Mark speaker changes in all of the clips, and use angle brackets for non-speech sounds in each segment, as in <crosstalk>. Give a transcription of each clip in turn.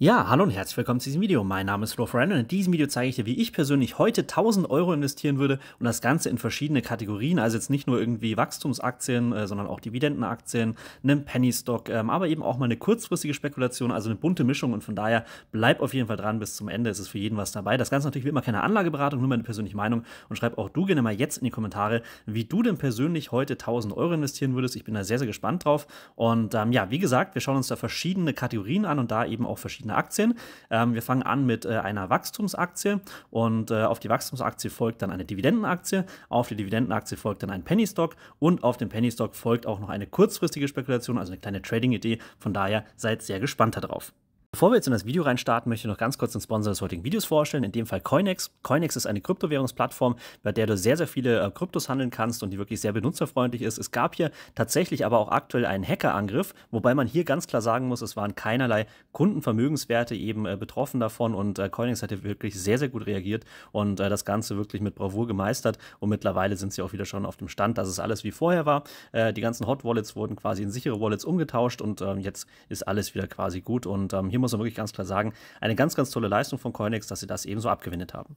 Speaker 1: Ja, hallo und herzlich willkommen zu diesem Video. Mein Name ist Flo Friend und in diesem Video zeige ich dir, wie ich persönlich heute 1000 Euro investieren würde und das Ganze in verschiedene Kategorien, also jetzt nicht nur irgendwie Wachstumsaktien, äh, sondern auch Dividendenaktien, einen Penny Stock, ähm, aber eben auch mal eine kurzfristige Spekulation, also eine bunte Mischung und von daher bleib auf jeden Fall dran bis zum Ende, es ist für jeden was dabei. Das Ganze natürlich wie immer keine Anlageberatung, nur meine persönliche Meinung und schreib auch du gerne mal jetzt in die Kommentare, wie du denn persönlich heute 1000 Euro investieren würdest. Ich bin da sehr, sehr gespannt drauf und ähm, ja, wie gesagt, wir schauen uns da verschiedene Kategorien an und da eben auch verschiedene verschiedene Aktien. Ähm, wir fangen an mit äh, einer Wachstumsaktie und äh, auf die Wachstumsaktie folgt dann eine Dividendenaktie, auf die Dividendenaktie folgt dann ein Penny Stock und auf den Penny Stock folgt auch noch eine kurzfristige Spekulation, also eine kleine Trading-Idee. Von daher seid sehr gespannt darauf. Bevor wir jetzt in das Video reinstarten, möchte ich noch ganz kurz den Sponsor des heutigen Videos vorstellen, in dem Fall Coinex. Coinex ist eine Kryptowährungsplattform, bei der du sehr, sehr viele äh, Kryptos handeln kannst und die wirklich sehr benutzerfreundlich ist. Es gab hier tatsächlich aber auch aktuell einen Hackerangriff, wobei man hier ganz klar sagen muss, es waren keinerlei Kundenvermögenswerte eben äh, betroffen davon und äh, Coinex hat hier wirklich sehr, sehr gut reagiert und äh, das Ganze wirklich mit Bravour gemeistert und mittlerweile sind sie auch wieder schon auf dem Stand, dass es alles wie vorher war. Äh, die ganzen Hot Wallets wurden quasi in sichere Wallets umgetauscht und ähm, jetzt ist alles wieder quasi gut und ähm, hier hier muss man wirklich ganz klar sagen, eine ganz, ganz tolle Leistung von Coinex, dass sie das eben so abgewendet haben.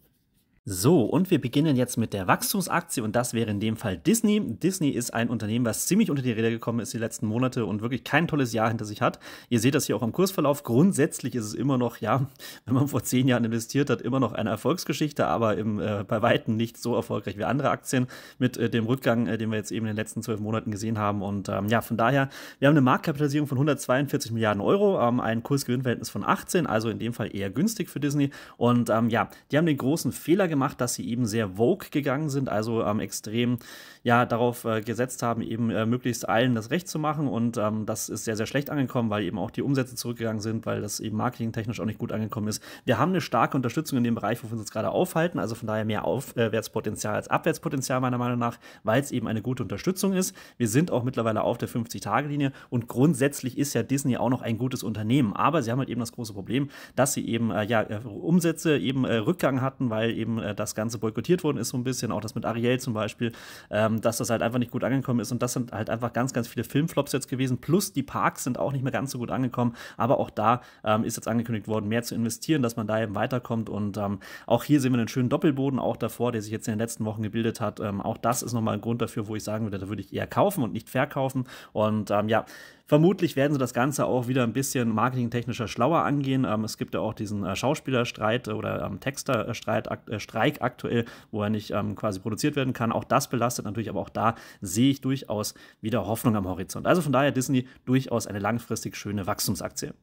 Speaker 1: So, und wir beginnen jetzt mit der Wachstumsaktie und das wäre in dem Fall Disney. Disney ist ein Unternehmen, was ziemlich unter die Räder gekommen ist die letzten Monate und wirklich kein tolles Jahr hinter sich hat. Ihr seht das hier auch am Kursverlauf. Grundsätzlich ist es immer noch, ja, <laughs> wenn man vor zehn Jahren investiert hat, immer noch eine Erfolgsgeschichte, aber im, äh, bei weitem nicht so erfolgreich wie andere Aktien mit äh, dem Rückgang, äh, den wir jetzt eben in den letzten zwölf Monaten gesehen haben. Und ähm, ja, von daher, wir haben eine Marktkapitalisierung von 142 Milliarden Euro, ähm, ein Kursgewinnverhältnis von 18, also in dem Fall eher günstig für Disney. Und ähm, ja, die haben den großen Fehler gemacht, dass sie eben sehr vogue gegangen sind, also ähm, extrem ja, darauf äh, gesetzt haben, eben äh, möglichst allen das Recht zu machen. Und ähm, das ist sehr, sehr schlecht angekommen, weil eben auch die Umsätze zurückgegangen sind, weil das eben marketingtechnisch auch nicht gut angekommen ist. Wir haben eine starke Unterstützung in dem Bereich, wo wir uns jetzt gerade aufhalten. Also von daher mehr Aufwärtspotenzial äh, als Abwärtspotenzial meiner Meinung nach, weil es eben eine gute Unterstützung ist. Wir sind auch mittlerweile auf der 50-Tage-Linie und grundsätzlich ist ja Disney auch noch ein gutes Unternehmen. Aber sie haben halt eben das große Problem, dass sie eben äh, ja, äh, Umsätze eben äh, Rückgang hatten, weil eben äh, das Ganze boykottiert worden ist, so ein bisschen, auch das mit Ariel zum Beispiel, ähm, dass das halt einfach nicht gut angekommen ist. Und das sind halt einfach ganz, ganz viele Filmflops jetzt gewesen. Plus die Parks sind auch nicht mehr ganz so gut angekommen. Aber auch da ähm, ist jetzt angekündigt worden, mehr zu investieren, dass man da eben weiterkommt. Und ähm, auch hier sehen wir einen schönen Doppelboden auch davor, der sich jetzt in den letzten Wochen gebildet hat. Ähm, auch das ist nochmal ein Grund dafür, wo ich sagen würde, da würde ich eher kaufen und nicht verkaufen. Und ähm, ja, Vermutlich werden sie das Ganze auch wieder ein bisschen marketingtechnischer schlauer angehen. Ähm, es gibt ja auch diesen äh, Schauspielerstreit oder ähm, Texterstreit äh, Streik aktuell, wo er nicht ähm, quasi produziert werden kann. Auch das belastet natürlich, aber auch da sehe ich durchaus wieder Hoffnung am Horizont. Also von daher Disney durchaus eine langfristig schöne Wachstumsaktie.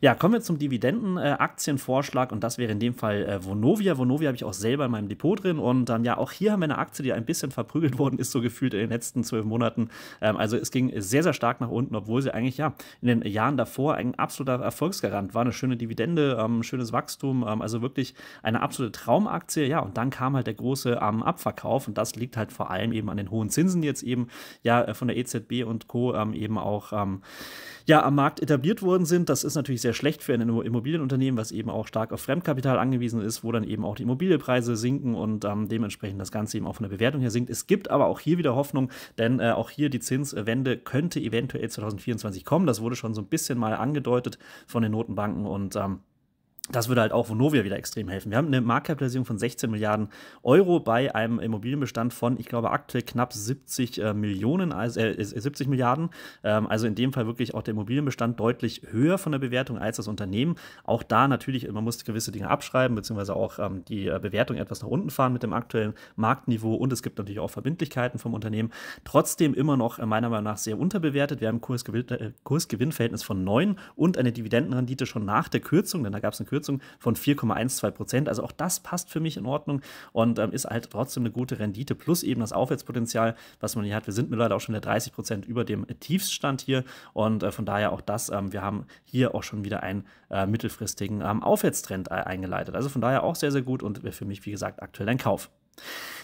Speaker 1: Ja, kommen wir zum Dividendenaktienvorschlag und das wäre in dem Fall äh, Vonovia. Vonovia habe ich auch selber in meinem Depot drin und ähm, ja, auch hier haben wir eine Aktie, die ein bisschen verprügelt <laughs> worden ist, so gefühlt in den letzten zwölf Monaten. Ähm, also es ging sehr, sehr stark nach unten, obwohl sie eigentlich ja in den Jahren davor ein absoluter Erfolgsgarant war. Eine schöne Dividende, ähm, schönes Wachstum, ähm, also wirklich eine absolute Traumaktie. Ja, und dann kam halt der große ähm, Abverkauf und das liegt halt vor allem eben an den hohen Zinsen, die jetzt eben ja äh, von der EZB und Co. Ähm, eben auch ja am Markt etabliert worden sind. Das ist ist natürlich sehr schlecht für ein Immobilienunternehmen, was eben auch stark auf Fremdkapital angewiesen ist, wo dann eben auch die Immobilienpreise sinken und ähm, dementsprechend das Ganze eben auch von der Bewertung her sinkt. Es gibt aber auch hier wieder Hoffnung, denn äh, auch hier die Zinswende könnte eventuell 2024 kommen. Das wurde schon so ein bisschen mal angedeutet von den Notenbanken und ähm, das würde halt auch Vonovia wieder extrem helfen. Wir haben eine Marktkapitalisierung von 16 Milliarden Euro bei einem Immobilienbestand von, ich glaube, aktuell knapp 70 äh, Millionen, also, äh, 70 äh, Milliarden. Ähm, also in dem Fall wirklich auch der Immobilienbestand deutlich höher von der Bewertung als das Unternehmen. Auch da natürlich, man muss gewisse Dinge abschreiben, beziehungsweise auch ähm, die äh, Bewertung etwas nach unten fahren mit dem aktuellen Marktniveau. Und es gibt natürlich auch Verbindlichkeiten vom Unternehmen. Trotzdem immer noch meiner Meinung nach sehr unterbewertet. Wir haben ein Kursgewinn, äh, Kursgewinnverhältnis von 9 und eine Dividendenrendite schon nach der Kürzung, denn da gab es eine Kürzung Kürzung von 4,12 Prozent. Also auch das passt für mich in Ordnung und ähm, ist halt trotzdem eine gute Rendite plus eben das Aufwärtspotenzial, was man hier hat. Wir sind mittlerweile auch schon der 30 Prozent über dem Tiefstand hier und äh, von daher auch das. Ähm, wir haben hier auch schon wieder einen äh, mittelfristigen ähm, Aufwärtstrend äh, eingeleitet. Also von daher auch sehr, sehr gut und wäre für mich, wie gesagt, aktuell ein Kauf.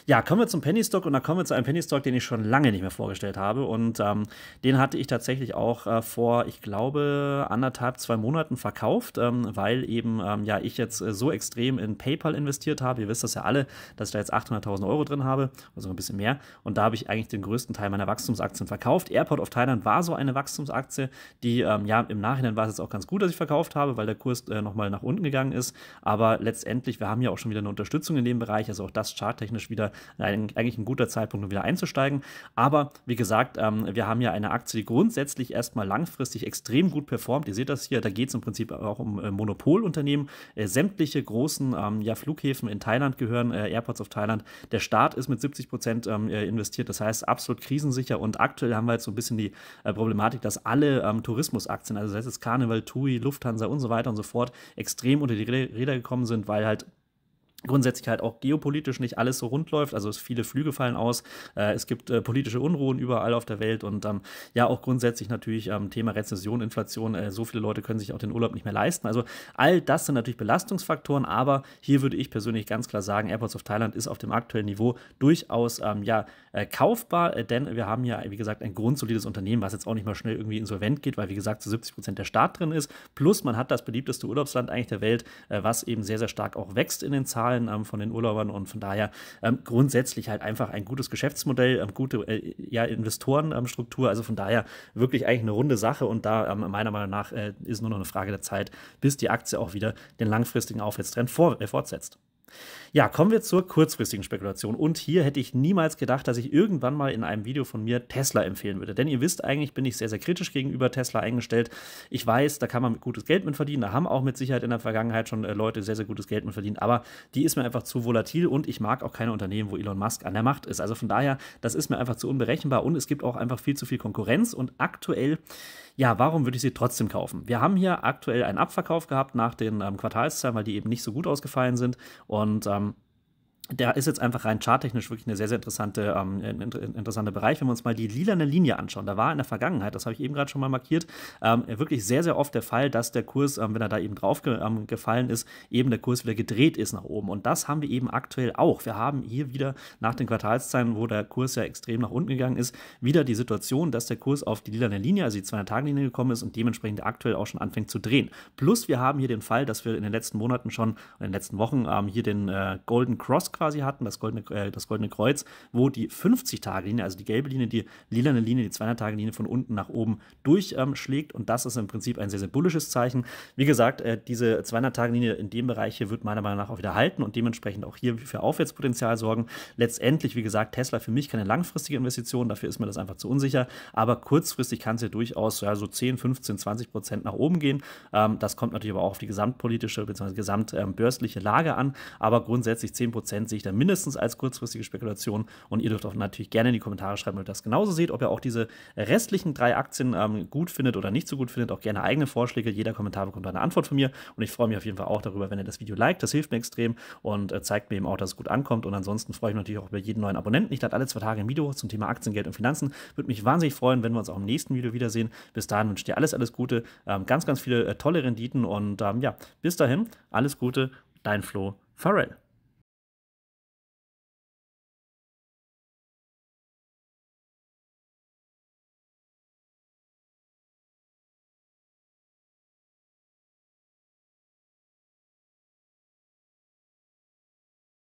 Speaker 1: Ja, kommen wir zum Penny Stock und da kommen wir zu einem Penny Stock, den ich schon lange nicht mehr vorgestellt habe. Und ähm, den hatte ich tatsächlich auch äh, vor, ich glaube, anderthalb, zwei Monaten verkauft, ähm, weil eben ähm, ja ich jetzt äh, so extrem in PayPal investiert habe. Ihr wisst das ja alle, dass ich da jetzt 800.000 Euro drin habe, also ein bisschen mehr. Und da habe ich eigentlich den größten Teil meiner Wachstumsaktien verkauft. Airport of Thailand war so eine Wachstumsaktie, die ähm, ja im Nachhinein war es jetzt auch ganz gut, dass ich verkauft habe, weil der Kurs äh, nochmal nach unten gegangen ist. Aber letztendlich, wir haben ja auch schon wieder eine Unterstützung in dem Bereich, also auch das charttechnisch wieder eigentlich ein guter Zeitpunkt, um wieder einzusteigen. Aber wie gesagt, ähm, wir haben ja eine Aktie, die grundsätzlich erstmal langfristig extrem gut performt. Ihr seht das hier, da geht es im Prinzip auch um äh, Monopolunternehmen. Äh, sämtliche großen ähm, ja, Flughäfen in Thailand gehören, äh, Airports of Thailand. Der Staat ist mit 70 Prozent ähm, äh, investiert, das heißt absolut krisensicher. Und aktuell haben wir jetzt so ein bisschen die äh, Problematik, dass alle ähm, Tourismusaktien, also das heißt jetzt Carnival, TUI, Lufthansa und so weiter und so fort, extrem unter die Räder gekommen sind, weil halt grundsätzlich halt auch geopolitisch nicht alles so rund läuft. Also es viele Flüge fallen aus, äh, es gibt äh, politische Unruhen überall auf der Welt und ähm, ja auch grundsätzlich natürlich ähm, Thema Rezession, Inflation, äh, so viele Leute können sich auch den Urlaub nicht mehr leisten. Also all das sind natürlich Belastungsfaktoren, aber hier würde ich persönlich ganz klar sagen, Airports of Thailand ist auf dem aktuellen Niveau durchaus ähm, ja, äh, kaufbar, äh, denn wir haben ja, wie gesagt, ein grundsolides Unternehmen, was jetzt auch nicht mal schnell irgendwie insolvent geht, weil wie gesagt zu 70 Prozent der Staat drin ist. Plus man hat das beliebteste Urlaubsland eigentlich der Welt, äh, was eben sehr, sehr stark auch wächst in den Zahlen. Zahlen ähm, von den Urlaubern und von daher ähm, grundsätzlich halt einfach ein gutes Geschäftsmodell, ähm, gute äh, ja, Investorenstruktur. also von daher wirklich eigentlich eine runde Sache und da ähm, meiner Meinung nach äh, ist nur noch eine Frage der Zeit, bis die Aktie auch wieder den langfristigen Aufwärtstrend vor, äh, fortsetzt. Ja, kommen wir zur kurzfristigen Spekulation. Und hier hätte ich niemals gedacht, dass ich irgendwann mal in einem Video von mir Tesla empfehlen würde. Denn ihr wisst eigentlich, bin ich sehr, sehr kritisch gegenüber Tesla eingestellt. Ich weiß, da kann man gutes Geld mit verdienen. Da haben auch mit Sicherheit in der Vergangenheit schon äh, Leute sehr, sehr gutes Geld mit verdient. Aber die ist mir einfach zu volatil und ich mag auch keine Unternehmen, wo Elon Musk an der Macht ist. Also von daher, das ist mir einfach zu unberechenbar und es gibt auch einfach viel zu viel Konkurrenz. Und aktuell, ja, warum würde ich sie trotzdem kaufen? Wir haben hier aktuell einen Abverkauf gehabt nach den ähm, Quartalszahlen, weil die eben nicht so gut ausgefallen sind. Und und ähm, der ist jetzt einfach rein charttechnisch wirklich eine sehr, sehr interessante, ähm, interessante Bereich. Wenn wir uns mal die lilane Linie anschauen, da war in der Vergangenheit, das habe ich eben gerade schon mal markiert, ähm, wirklich sehr, sehr oft der Fall, dass der Kurs, ähm, wenn er da eben drauf ge ähm, gefallen ist, eben der Kurs wieder gedreht ist nach oben. Und das haben wir eben aktuell auch. Wir haben hier wieder nach den Quartalszahlen, wo der Kurs ja extrem nach unten gegangen ist, wieder die Situation, dass der Kurs auf die lilane Linie, also die 200-Tage-Linie gekommen ist und dementsprechend aktuell auch schon anfängt zu drehen. Plus wir haben hier den Fall, dass wir in den letzten Monaten schon, in den letzten Wochen ähm, hier den äh, Golden Cross quasi hatten, das Goldene, äh, das Goldene Kreuz, wo die 50-Tage-Linie, also die gelbe Linie, die lilane Linie, die 200-Tage-Linie von unten nach oben durchschlägt. Ähm, und das ist im Prinzip ein sehr symbolisches Zeichen. Wie gesagt, äh, diese 200-Tage-Linie in dem Bereich hier wird meiner Meinung nach auch wieder halten und dementsprechend auch hier für Aufwärtspotenzial sorgen. Letztendlich, wie gesagt, Tesla für mich keine langfristige Investition, dafür ist mir das einfach zu unsicher. Aber kurzfristig kann es ja durchaus ja, so 10, 15, 20 Prozent nach oben gehen. Ähm, das kommt natürlich aber auch auf die gesamtpolitische bzw. gesamtbörsliche ähm, Lage an. Aber grundsätzlich 10 Prozent Prozent sehe ich dann mindestens als kurzfristige Spekulation. Und ihr dürft auch natürlich gerne in die Kommentare schreiben, ob ihr das genauso seht, ob ihr auch diese restlichen drei Aktien ähm, gut findet oder nicht so gut findet. Auch gerne eigene Vorschläge. Jeder Kommentar bekommt eine Antwort von mir. Und ich freue mich auf jeden Fall auch darüber, wenn ihr das Video liked. Das hilft mir extrem und äh, zeigt mir eben auch, dass es gut ankommt. Und ansonsten freue ich mich natürlich auch über jeden neuen Abonnenten. Ich lade alle zwei Tage ein Video zum Thema Aktien, Geld und Finanzen. Würde mich wahnsinnig freuen, wenn wir uns auch im nächsten Video wiedersehen. Bis dahin wünsche ich dir alles, alles Gute. Ähm, ganz, ganz viele äh, tolle Renditen. Und ähm, ja, bis dahin, alles Gute. Dein Flo Farrell.